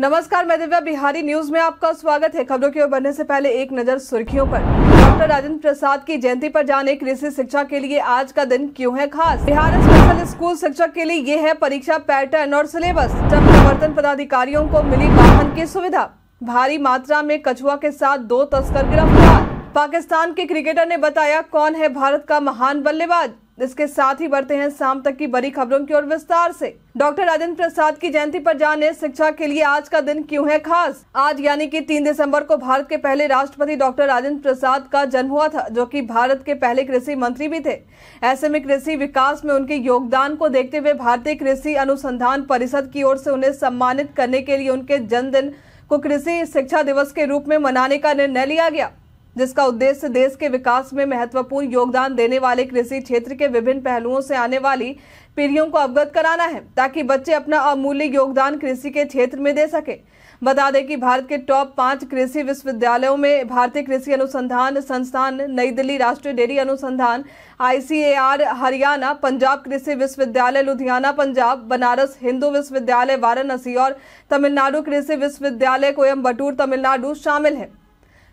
नमस्कार मैं दिव्या बिहारी न्यूज में आपका स्वागत है खबरों की ओर बढ़ने से पहले एक नजर सुर्खियों पर डॉक्टर राजेंद्र प्रसाद की जयंती पर जाने कृषि शिक्षा के लिए आज का दिन क्यों है खास बिहार स्पेशल स्कूल शिक्षक के लिए ये है परीक्षा पैटर्न और सिलेबस जब प्रवर्तन पदाधिकारियों को मिली वाहन की सुविधा भारी मात्रा में कछुआ के साथ दो तस्कर गिरफ्तार पाकिस्तान के क्रिकेटर ने बताया कौन है भारत का महान बल्लेबाज इसके साथ ही बढ़ते हैं शाम तक की बड़ी खबरों की ओर विस्तार से डॉक्टर राजेंद्र प्रसाद की जयंती पर जाने शिक्षा के लिए आज का दिन क्यों है खास आज यानी कि 3 दिसंबर को भारत के पहले राष्ट्रपति डॉक्टर राजेंद्र प्रसाद का जन्म हुआ था जो कि भारत के पहले कृषि मंत्री भी थे ऐसे में कृषि विकास में उनके योगदान को देखते हुए भारतीय कृषि अनुसंधान परिषद की ओर से उन्हें सम्मानित करने के लिए उनके जन्मदिन को कृषि शिक्षा दिवस के रूप में मनाने का निर्णय लिया गया जिसका उद्देश्य देश के विकास में महत्वपूर्ण योगदान देने वाले कृषि क्षेत्र के विभिन्न पहलुओं से आने वाली पीढ़ियों को अवगत कराना है ताकि बच्चे अपना अमूल्य योगदान कृषि के क्षेत्र में दे सके बता दें कि भारत के टॉप पाँच कृषि विश्वविद्यालयों में भारतीय कृषि अनुसंधान संस्थान नई दिल्ली राष्ट्रीय डेयरी अनुसंधान आईसीएआर हरियाणा पंजाब कृषि विश्वविद्यालय लुधियाना पंजाब बनारस हिंदू विश्वविद्यालय वाराणसी और तमिलनाडु कृषि विश्वविद्यालय कोयम्बटूर तमिलनाडु शामिल है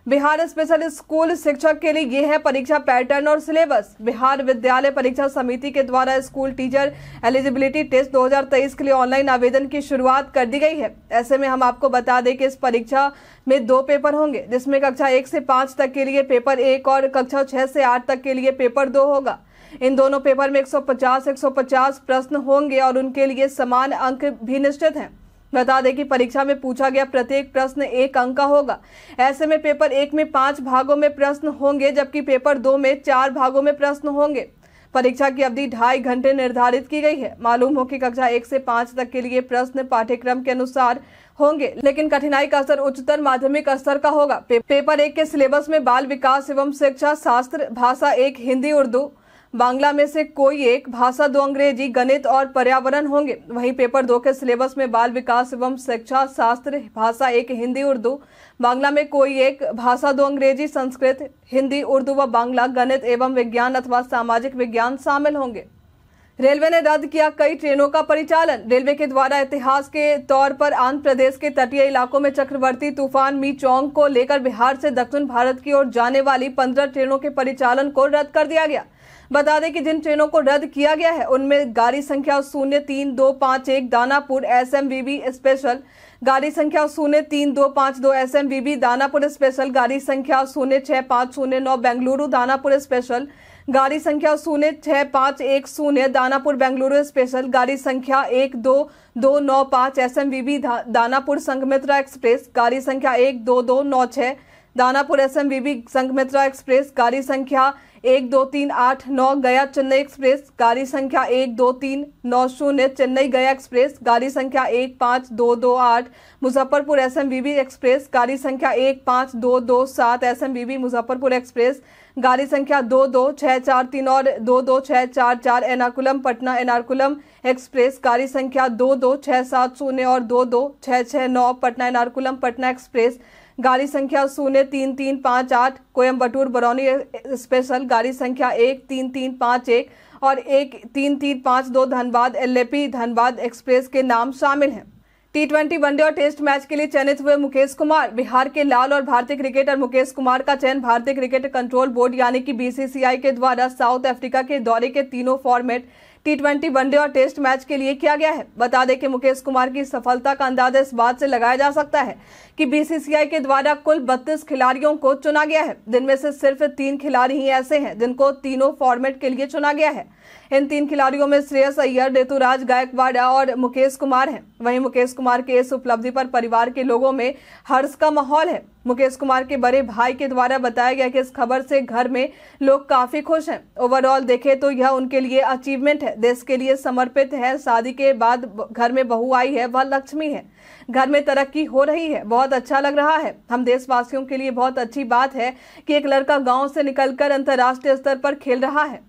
बिहार स्पेशल स्कूल शिक्षक के लिए ये है परीक्षा पैटर्न और सिलेबस बिहार विद्यालय परीक्षा समिति के द्वारा स्कूल टीचर एलिजिबिलिटी टेस्ट 2023 के लिए ऑनलाइन आवेदन की शुरुआत कर दी गई है ऐसे में हम आपको बता दें कि इस परीक्षा में दो पेपर होंगे जिसमें कक्षा एक से पाँच तक के लिए पेपर एक और कक्षा छः से आठ तक के लिए पेपर दो होगा इन दोनों पेपर में 150 150 प्रश्न होंगे और उनके लिए समान अंक भी निश्चित हैं बता दें कि परीक्षा में पूछा गया प्रत्येक प्रश्न एक अंक का होगा ऐसे में पेपर एक में पांच भागों में प्रश्न होंगे जबकि पेपर दो में चार भागों में प्रश्न होंगे परीक्षा की अवधि ढाई घंटे निर्धारित की गई है मालूम हो कि कक्षा एक से पाँच तक के लिए प्रश्न पाठ्यक्रम के अनुसार होंगे लेकिन कठिनाई का असर उच्चतर माध्यमिक स्तर का होगा पेपर एक के सिलेबस में बाल विकास एवं शिक्षा शास्त्र भाषा एक हिंदी उर्दू बांग्ला में से कोई एक भाषा दो अंग्रेजी गणित और पर्यावरण होंगे वहीं पेपर दो के सिलेबस में बाल विकास एवं शिक्षा शास्त्र भाषा एक हिंदी उर्दू बांग्ला में कोई एक भाषा दो अंग्रेजी संस्कृत हिंदी उर्दू व बांग्ला गणित एवं विज्ञान अथवा सामाजिक विज्ञान शामिल होंगे रेलवे ने रद्द किया कई ट्रेनों का परिचालन रेलवे के द्वारा इतिहास के तौर पर आंध्र प्रदेश के तटीय इलाकों में चक्रवर्ती तूफान मी चौंग को लेकर बिहार से दक्षिण भारत की ओर जाने वाली पंद्रह ट्रेनों के परिचालन को रद्द कर दिया गया बता दें कि जिन ट्रेनों को रद्द किया गया है उनमें गाड़ी संख्या शून्य तीन दो पाँच एक दानापुर एस एम स्पेशल गाड़ी संख्या शून्य तीन दो पाँच दो एस एम दानापुर स्पेशल गाड़ी संख्या शून्य छः पाँच शून्य नौ बेंगलुरु दानापुर स्पेशल गाड़ी संख्या शून्य छः पाँच एक शून्य दानापुर बेंगलुरु स्पेशल गाड़ी संख्या एक दो दो नौ पाँच S M Danapur Sanghamitra express गाड़ी संख्या एक दो दो नौ छः दानापुर एस एम संगमित्रा एक्सप्रेस गाड़ी संख्या एक दो तीन आठ नौ गया चेन्नई एक्सप्रेस गाड़ी संख्या एक दो तीन नौ शून्य चेन्नई गया एक्सप्रेस गाड़ी संख्या एक पाँच दो दो आठ मुजफ्फरपुर एस एम एक्सप्रेस गाड़ी संख्या एक पाँच दो दो सात एस एम मुजफ्फरपुर एक्सप्रेस गाड़ी संख्या दो दो छः चार तीन और दो दो छः चार चार एनाकुलम पटना एनाकुलम एक्सप्रेस गाड़ी संख्या दो दो छः सात शून्य और दो दो छः छः नौ पटना एनाकुलम पटना एक्सप्रेस गाड़ी संख्या शून्य तीन तीन पाँच आठ कोयम्बटूर बरौनी स्पेशल गाड़ी संख्या एक तीन तीन पाँच एक और एक तीन तीन पाँच दो धनबाद एल धनबाद एक्सप्रेस के नाम शामिल हैं टी ट्वेंटी वनडे और टेस्ट मैच के लिए चयनित हुए मुकेश कुमार बिहार के लाल और भारतीय क्रिकेटर मुकेश कुमार का चयन भारतीय क्रिकेट कंट्रोल बोर्ड यानी कि बीसीसीआई के द्वारा साउथ अफ्रीका के दौरे के तीनों फॉर्मेट टी ट्वेंटी वनडे और टेस्ट मैच के लिए किया गया है बता दें कि मुकेश कुमार की सफलता का अंदाजा इस बात से लगाया जा सकता है कि बीसीसीआई के द्वारा कुल बत्तीस खिलाड़ियों को चुना गया है जिनमें से सिर्फ तीन खिलाड़ी ही ऐसे हैं जिनको तीनों फॉर्मेट के लिए चुना गया है इन तीन खिलाड़ियों में श्रेयस अय्यर ऋतुराज गायकवाडा और मुकेश कुमार हैं वहीं मुकेश कुमार के इस उपलब्धि पर परिवार के लोगों में हर्ष का माहौल है मुकेश कुमार के बड़े भाई के द्वारा बताया गया कि इस खबर से घर में लोग काफी खुश हैं ओवरऑल देखें तो यह उनके लिए अचीवमेंट है देश के लिए समर्पित है शादी के बाद घर में बहू आई है वह लक्ष्मी है घर में तरक्की हो रही है बहुत अच्छा लग रहा है हम देशवासियों के लिए बहुत अच्छी बात है कि एक लड़का गाँव से निकलकर अंतर्राष्ट्रीय स्तर पर खेल रहा है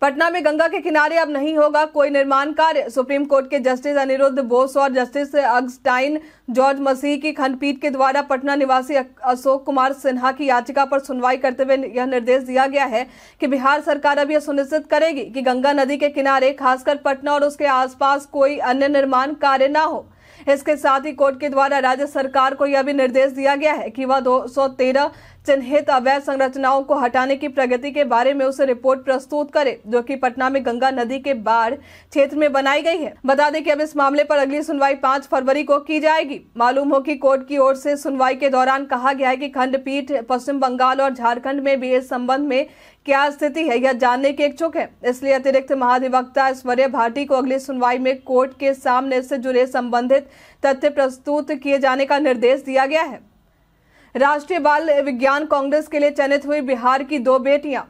पटना में गंगा के किनारे अब नहीं होगा कोई निर्माण कार्य सुप्रीम कोर्ट के जस्टिस अनिरुद्ध बोस और जस्टिस अगस्टाइन जॉर्ज मसीह की खंडपीठ के द्वारा पटना निवासी अशोक कुमार सिन्हा की याचिका पर सुनवाई करते हुए यह निर्देश दिया गया है कि बिहार सरकार अब यह सुनिश्चित करेगी कि गंगा नदी के किनारे खासकर पटना और उसके आसपास कोई अन्य निर्माण कार्य न हो इसके साथ ही कोर्ट के द्वारा राज्य सरकार को यह भी निर्देश दिया गया है कि वह 213 चिन्हित अवैध संरचनाओं को हटाने की प्रगति के बारे में उसे रिपोर्ट प्रस्तुत करे जो कि पटना में गंगा नदी के बाढ़ क्षेत्र में बनाई गई है बता दें कि अब इस मामले पर अगली सुनवाई 5 फरवरी को की जाएगी मालूम हो कि कोर्ट की ओर से सुनवाई के दौरान कहा गया है कि खंडपीठ पश्चिम बंगाल और झारखंड में भी इस संबंध में क्या स्थिति है यह जानने के इच्छुक है इसलिए अतिरिक्त महाधिवक्ता ऐश्वर्य भाटी को अगली सुनवाई में कोर्ट के सामने से जुड़े संबंधित तथ्य प्रस्तुत किए जाने का निर्देश दिया गया है राष्ट्रीय बाल विज्ञान कांग्रेस के लिए चयनित हुई बिहार की दो बेटियां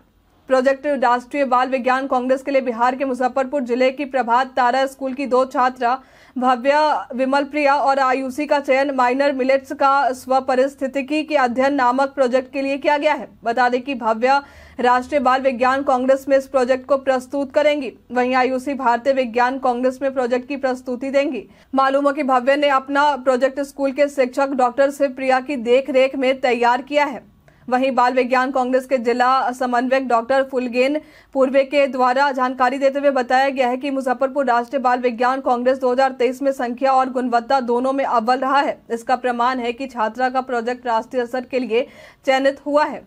प्रोजेक्ट राष्ट्रीय बाल विज्ञान कांग्रेस के लिए बिहार के मुजफ्फरपुर जिले की प्रभात तारा स्कूल की दो छात्रा भव्य विमल प्रिया और आयुषी का चयन माइनर मिलेट्स का स्वपरिस्थितिकी के अध्ययन नामक प्रोजेक्ट के लिए किया गया है बता दें कि भव्य राष्ट्रीय बाल विज्ञान कांग्रेस में इस प्रोजेक्ट को प्रस्तुत करेंगी वहीं आयुषी भारतीय विज्ञान कांग्रेस में प्रोजेक्ट की प्रस्तुति देंगी मालूम हो कि भव्य ने अपना प्रोजेक्ट स्कूल के शिक्षक डॉक्टर शिव प्रिया की देखरेख में तैयार किया है वहीं बाल विज्ञान कांग्रेस के जिला समन्वयक डॉक्टर फुलगेन पूर्वे के द्वारा जानकारी देते हुए बताया गया है कि मुजफ्फरपुर राष्ट्रीय बाल विज्ञान कांग्रेस 2023 में संख्या और गुणवत्ता दोनों में अव्वल रहा है इसका प्रमाण है कि छात्रा का प्रोजेक्ट राष्ट्रीय स्तर के लिए चयनित हुआ है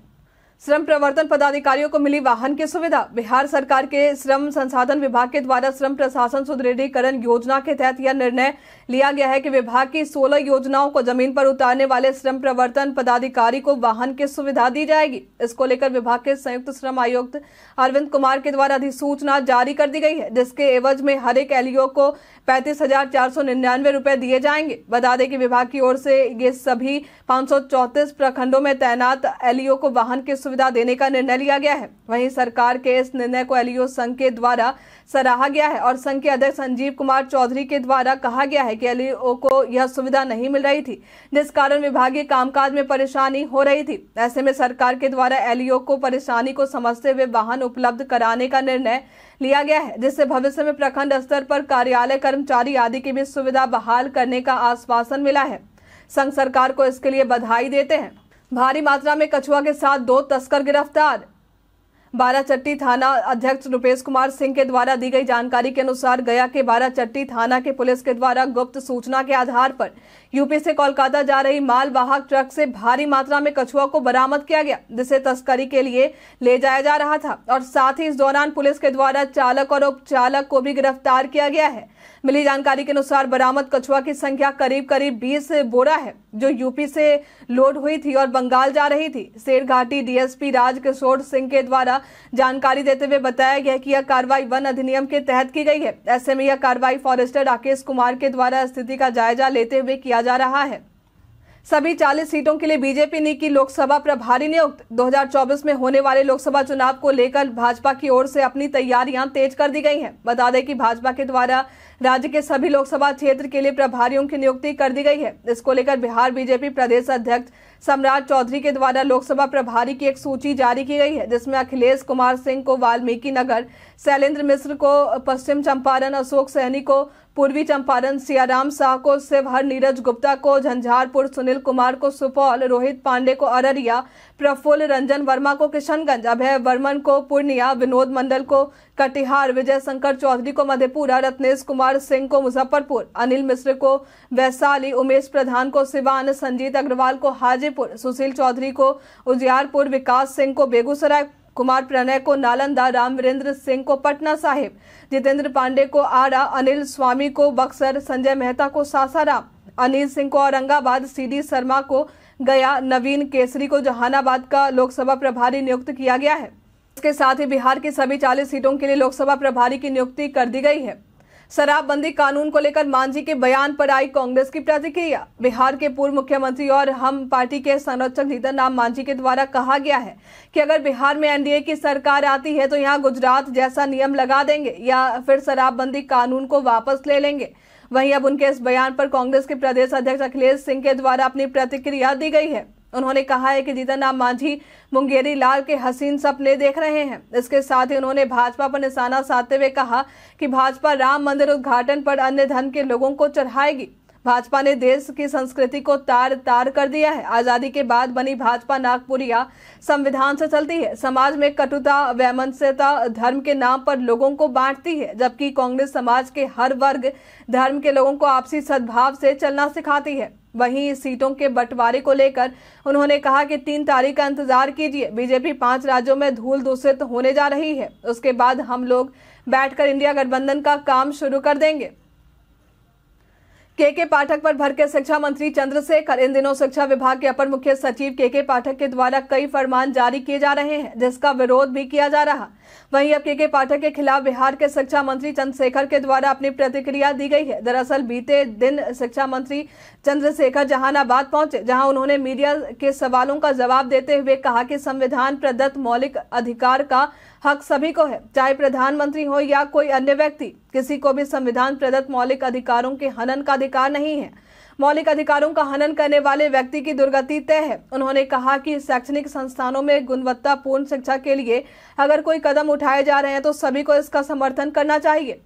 श्रम प्रवर्तन पदाधिकारियों को मिली वाहन की सुविधा बिहार सरकार के श्रम संसाधन विभाग के द्वारा श्रम प्रशासन सुदृढ़ीकरण योजना के तहत यह निर्णय लिया गया है कि विभाग की 16 योजनाओं को जमीन पर उतारने वाले श्रम प्रवर्तन पदाधिकारी को वाहन की सुविधा दी जाएगी इसको लेकर विभाग के संयुक्त श्रम आयुक्त अरविंद कुमार के द्वारा अधिसूचना जारी कर दी गई है जिसके एवज में हर एक एलईओ को पैंतीस हजार दिए जाएंगे बता दें कि विभाग की ओर से ये सभी पांच प्रखंडों में तैनात एलईओ को वाहन की सुविधा देने का निर्णय लिया गया है वहीं सरकार के इस निर्णय को एलईओ संघ के द्वारा सराहा गया है और संघ के अध्यक्ष संजीव कुमार चौधरी के द्वारा कहा गया है कि एलईओ को यह सुविधा नहीं मिल रही थी जिस कारण विभागीय कामकाज में परेशानी हो रही थी ऐसे में सरकार के द्वारा एलईओ को परेशानी को समझते हुए वाहन उपलब्ध कराने का निर्णय लिया गया है जिससे भविष्य में प्रखंड स्तर पर कार्यालय कर्मचारी आदि की भी सुविधा बहाल करने का आश्वासन मिला है संघ सरकार को इसके लिए बधाई देते हैं भारी मात्रा में कछुआ के साथ दो तस्कर गिरफ्तार बाराचट्टी थाना अध्यक्ष रुपेश कुमार सिंह के द्वारा दी गई जानकारी के अनुसार गया के बाराचट्टी थाना के पुलिस के द्वारा गुप्त सूचना के आधार पर यूपी से कोलकाता जा रही मालवाहक ट्रक से भारी मात्रा में कछुआ को बरामद किया गया जिसे तस्करी के लिए ले जाया जा रहा था और साथ ही इस दौरान पुलिस के द्वारा चालक और उपचालक को भी गिरफ्तार किया गया है मिली जानकारी के अनुसार बरामद कछुआ की संख्या करीब करीब 20 बोरा है जो यूपी से लोड हुई थी और बंगाल जा रही थी शेर घाटी डीएसपी राजकिशोर सिंह के द्वारा जानकारी देते हुए बताया गया कि यह कार्रवाई वन अधिनियम के तहत की गई है ऐसे में यह कार्रवाई फॉरेस्टर राकेश कुमार के द्वारा स्थिति का जायजा लेते हुए किया जा रहा है सभी 40 सीटों के लिए बीजेपी ने की लोकसभा प्रभारी नियुक्त 2024 में होने वाले लोकसभा चुनाव को लेकर भाजपा की ओर से अपनी तैयारियां तेज कर दी गई हैं बता दें कि भाजपा के द्वारा राज्य के सभी लोकसभा क्षेत्र के लिए प्रभारियों की नियुक्ति कर दी गई है इसको लेकर बिहार बीजेपी प्रदेश अध्यक्ष सम्राट चौधरी के द्वारा लोकसभा प्रभारी की एक सूची जारी की गई है जिसमें अखिलेश कुमार सिंह को वाल्मीकि नगर शैलेंद्र मिश्र को पश्चिम चंपारण अशोक सहनी को पूर्वी चंपारण सियाराम शाह को शिवहर नीरज गुप्ता को झंझारपुर सुनील कुमार को सुपौल रोहित पांडे को अररिया प्रफुल्ल रंजन वर्मा को किशनगंज अभय वर्मन को पूर्णिया विनोद मंडल को कटिहार विजय शंकर चौधरी को मधेपुरा रत्नेश कुमार कुमार सिंह को मुजफ्फरपुर अनिल मिश्र को वैशाली उमेश प्रधान को सिवान संजीत अग्रवाल को हाजीपुर सुशील चौधरी को उजियारपुर विकास सिंह को बेगूसराय कुमार प्रणय को नालंदा राम वीरेंद्र सिंह को पटना साहिब जितेंद्र पांडे को आरा अनिल स्वामी को बक्सर संजय मेहता को सासाराम अनिल सिंह को औरंगाबाद सीडी शर्मा को गया नवीन केसरी को जहानाबाद का लोकसभा प्रभारी नियुक्त किया गया है इसके साथ ही बिहार की सभी 40 सीटों के लिए लोकसभा प्रभारी की नियुक्ति कर दी गई है शराबबंदी कानून को लेकर मांझी के बयान पर आई कांग्रेस की प्रतिक्रिया बिहार के पूर्व मुख्यमंत्री और हम पार्टी के संरक्षक लीडर नाम मांझी के द्वारा कहा गया है कि अगर बिहार में एनडीए की सरकार आती है तो यहाँ गुजरात जैसा नियम लगा देंगे या फिर शराबबंदी कानून को वापस ले लेंगे वहीं अब उनके इस बयान पर कांग्रेस के प्रदेश अध्यक्ष अखिलेश सिंह के द्वारा अपनी प्रतिक्रिया दी गई है उन्होंने कहा है कि जीतनराम मांझी मुंगेरी लाल के हसीन सपने देख रहे हैं इसके साथ ही उन्होंने भाजपा पर निशाना साधते हुए कहा कि भाजपा राम मंदिर उद्घाटन पर अन्य धर्म के लोगों को चढ़ाएगी भाजपा ने देश की संस्कृति को तार तार कर दिया है आजादी के बाद बनी भाजपा नागपुरिया संविधान से चलती है समाज में कटुता वैमनस्यता धर्म के नाम पर लोगों को बांटती है जबकि कांग्रेस समाज के हर वर्ग धर्म के लोगों को आपसी सद्भाव से चलना सिखाती है वहीं सीटों के बंटवारे को लेकर उन्होंने कहा कि तीन तारीख का इंतजार कीजिए बीजेपी पांच राज्यों में धूल दूषित होने जा रही है उसके बाद हम लोग बैठकर इंडिया गठबंधन का काम शुरू कर देंगे के के पाठक पर के शिक्षा मंत्री चंद्रशेखर इन दिनों शिक्षा विभाग के अपर मुख्य सचिव के के पाठक के द्वारा कई फरमान जारी किए जा रहे हैं जिसका विरोध भी किया जा रहा वहीं अब के के पाठक के खिलाफ बिहार के शिक्षा मंत्री चंद्रशेखर के द्वारा अपनी प्रतिक्रिया दी गई है दरअसल बीते दिन शिक्षा मंत्री चंद्रशेखर जहानाबाद पहुंचे जहां उन्होंने मीडिया के सवालों का जवाब देते हुए कहा कि संविधान प्रदत्त मौलिक अधिकार का हक सभी को है चाहे प्रधानमंत्री हो या कोई अन्य व्यक्ति किसी को भी संविधान प्रदत्त मौलिक अधिकारों के हनन का अधिकार नहीं है मौलिक अधिकारों का हनन करने वाले व्यक्ति की दुर्गति तय है उन्होंने कहा कि शैक्षणिक संस्थानों में गुणवत्तापूर्ण शिक्षा के लिए अगर कोई कदम उठाए जा रहे हैं तो सभी को इसका समर्थन करना चाहिए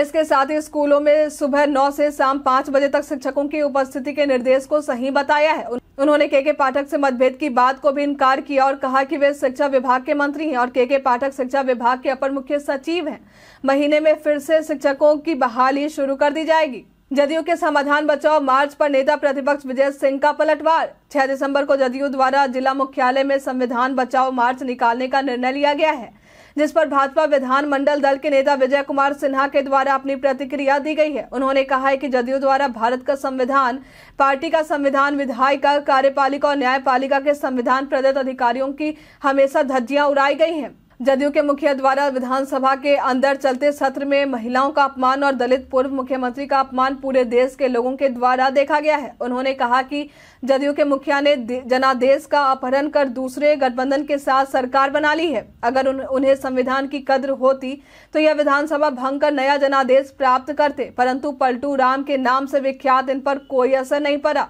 इसके साथ ही स्कूलों में सुबह नौ से शाम पाँच बजे तक शिक्षकों की उपस्थिति के निर्देश को सही बताया है उन्होंने के के पाठक से मतभेद की बात को भी इनकार किया और कहा कि वे शिक्षा विभाग के मंत्री हैं और के के पाठक शिक्षा विभाग के अपर मुख्य सचिव हैं महीने में फिर से शिक्षकों की बहाली शुरू कर दी जाएगी जदयू के समाधान बचाओ मार्च पर नेता प्रतिपक्ष विजय सिंह का पलटवार 6 दिसंबर को जदयू द्वारा जिला मुख्यालय में संविधान बचाओ मार्च निकालने का निर्णय लिया गया है जिस पर भाजपा विधानमंडल दल के नेता विजय कुमार सिन्हा के द्वारा अपनी प्रतिक्रिया दी गई है उन्होंने कहा है कि जदयू द्वारा भारत का संविधान पार्टी का संविधान विधायिका कार्यपालिका और न्यायपालिका के संविधान प्रदत्त अधिकारियों की हमेशा धज्जियां उड़ाई गई हैं जदयू के मुखिया द्वारा विधानसभा के अंदर चलते सत्र में महिलाओं का अपमान और दलित पूर्व मुख्यमंत्री का अपमान पूरे देश के लोगों के द्वारा देखा गया है उन्होंने कहा कि जदयू के मुखिया ने जनादेश का अपहरण कर दूसरे गठबंधन के साथ सरकार बना ली है अगर उन, उन्हें संविधान की कद्र होती तो यह विधानसभा भंग कर नया जनादेश प्राप्त करते परंतु पलटू राम के नाम से विख्यात इन पर कोई असर नहीं पड़ा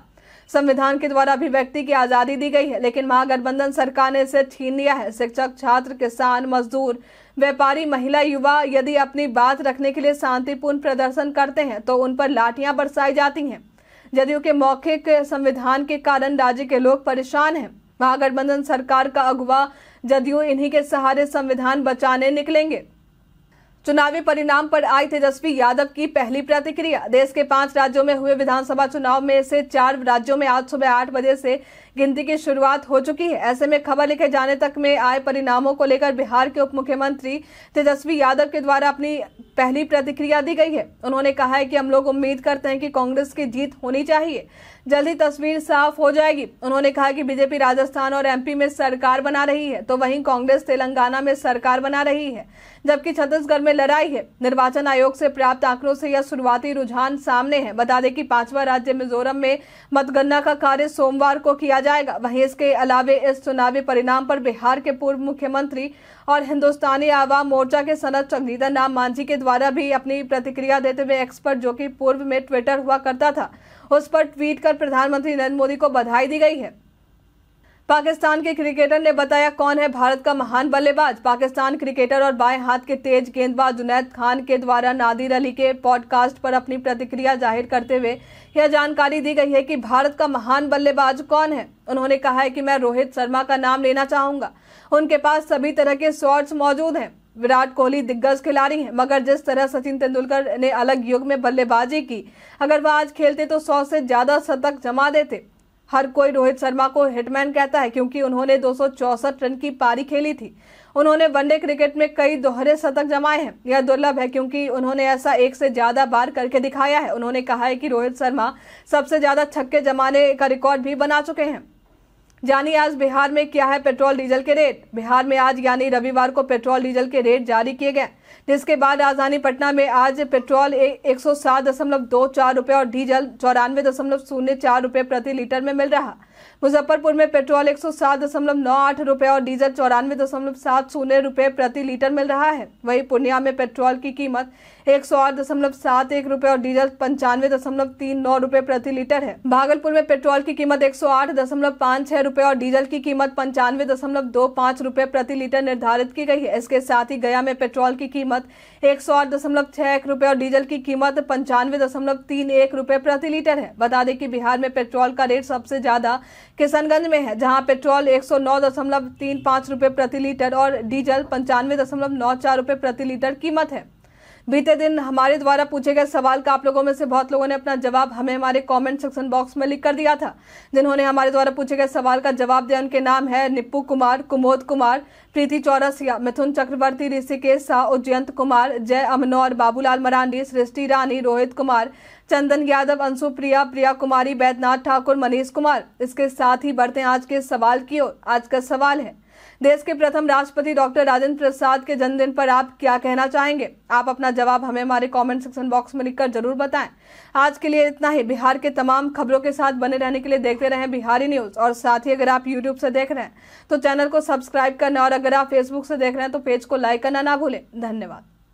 संविधान के द्वारा अभिव्यक्ति की आज़ादी दी गई है लेकिन महागठबंधन सरकार ने इसे छीन लिया है शिक्षक छात्र किसान मजदूर व्यापारी महिला युवा यदि अपनी बात रखने के लिए शांतिपूर्ण प्रदर्शन करते हैं तो उन पर लाठियां बरसाई जाती हैं जदयू के मौखिक संविधान के कारण राज्य के लोग परेशान हैं महागठबंधन सरकार का अगुवा जदयू इन्हीं के सहारे संविधान बचाने निकलेंगे चुनावी परिणाम पर आई तेजस्वी यादव की पहली प्रतिक्रिया देश के पांच राज्यों में हुए विधानसभा चुनाव में से चार राज्यों में आज सुबह आठ बजे से गिनती की शुरुआत हो चुकी है ऐसे में खबर लिखे जाने तक में आए परिणामों को लेकर बिहार के उप मुख्यमंत्री तेजस्वी यादव के द्वारा अपनी पहली प्रतिक्रिया दी गई है उन्होंने कहा है कि हम लोग उम्मीद करते हैं कि कांग्रेस की जीत होनी चाहिए जल्द ही तस्वीर साफ हो जाएगी उन्होंने कहा कि बीजेपी राजस्थान और एमपी में सरकार बना रही है तो वहीं कांग्रेस तेलंगाना में सरकार बना रही है जबकि छत्तीसगढ़ में लड़ाई है निर्वाचन आयोग से प्राप्त आंकड़ों से यह शुरुआती रुझान सामने है बता दें कि पांचवा राज्य मिजोरम में मतगणना का कार्य सोमवार को किया जाएगा वहीं इसके अलावे इस चुनावी परिणाम पर बिहार के पूर्व मुख्यमंत्री और हिंदुस्तानी आवाम मोर्चा के सनत चंदीदा नाम मांझी के द्वारा भी अपनी प्रतिक्रिया देते हुए एक्सपर्ट जो कि पूर्व में ट्विटर हुआ करता था उस पर ट्वीट कर प्रधानमंत्री नरेंद्र मोदी को बधाई दी गई है पाकिस्तान के क्रिकेटर ने बताया कौन है भारत का महान बल्लेबाज पाकिस्तान क्रिकेटर और बाएं हाथ के तेज गेंदबाज जुनैद खान के द्वारा नादिर अली के पॉडकास्ट पर अपनी प्रतिक्रिया जाहिर करते हुए यह जानकारी दी गई है कि भारत का महान बल्लेबाज कौन है उन्होंने कहा है कि मैं रोहित शर्मा का नाम लेना चाहूंगा उनके पास सभी तरह के शॉर्ट्स मौजूद हैं विराट कोहली दिग्गज खिलाड़ी हैं मगर जिस तरह सचिन तेंदुलकर ने अलग युग में बल्लेबाजी की अगर वह आज खेलते तो सौ से ज्यादा शतक जमा देते हर कोई रोहित शर्मा को हिटमैन कहता है क्योंकि उन्होंने दो रन की पारी खेली थी उन्होंने वनडे क्रिकेट में कई दोहरे शतक जमाए हैं यह दुर्लभ है क्योंकि उन्होंने ऐसा एक से ज्यादा बार करके दिखाया है उन्होंने कहा है कि रोहित शर्मा सबसे ज्यादा छक्के जमाने का रिकॉर्ड भी बना चुके हैं जानिए आज बिहार में क्या है पेट्रोल डीजल के रेट बिहार में आज यानी रविवार को पेट्रोल डीजल के रेट जारी किए गए जिसके बाद राजधानी पटना में आज पेट्रोल एक सौ सात दशमलव दो चार रूपए और डीजल चौरानवे दशमलव शून्य चार रुपये प्रति लीटर में मिल रहा मुजफ्फरपुर में पेट्रोल एक सौ सात दशमलव नौ आठ रूपए और डीजल चौरानवे दशमलव सात शून्य रुपये प्रति लीटर मिल रहा है वहीं पूर्णिया में पेट्रोल की कीमत एक सौ आठ दशमलव सात एक रूपए और डीजल पंचानवे दशमलव तीन नौ रूपए प्रति लीटर है भागलपुर में पेट्रोल की कीमत एक सौ आठ दशमलव पाँच छह रूपए और डीजल की कीमत पंचानवे दशमलव दो पाँच रूपए प्रति लीटर निर्धारित की गई है इसके साथ ही गया में पेट्रोल की कीमत कीमत एक सौ आठ दशमलव छह एक रुपये और डीजल की कीमत पंचानवे दशमलव तीन एक रुपये प्रति लीटर है बता दें कि बिहार में पेट्रोल का रेट सबसे ज्यादा किशनगंज में है जहां पेट्रोल एक सौ नौ दशमलव तीन पाँच रुपये प्रति लीटर और डीजल पंचानवे दशमलव नौ चार रुपये प्रति लीटर कीमत है बीते दिन हमारे द्वारा पूछे गए सवाल का आप लोगों में से बहुत लोगों ने अपना जवाब हमें हमारे कॉमेंट सेक्शन बॉक्स में लिख कर दिया था जिन्होंने हमारे द्वारा पूछे गए सवाल का जवाब दिया उनके नाम है निप्पू कुमार कुमोद कुमार प्रीति चौरसिया मिथुन चक्रवर्ती ऋषिकेश साह उज्जयंत कुमार जय अमनौर बाबूलाल मरांडी सृष्टि रानी रोहित कुमार चंदन यादव अंशु प्रिया प्रिया कुमारी बैद्यनाथ ठाकुर मनीष कुमार इसके साथ ही बढ़ते हैं आज के सवाल की ओर आज का सवाल है देश के प्रथम राष्ट्रपति डॉक्टर राजेंद्र प्रसाद के जन्मदिन पर आप क्या कहना चाहेंगे आप अपना जवाब हमें हमारे कमेंट सेक्शन बॉक्स में लिखकर जरूर बताएं आज के लिए इतना ही बिहार के तमाम खबरों के साथ बने रहने के लिए देखते रहें बिहारी न्यूज और साथ ही अगर आप यूट्यूब से देख रहे हैं तो चैनल को सब्सक्राइब करना और अगर आप फेसबुक से देख रहे हैं तो पेज को लाइक करना ना भूलें धन्यवाद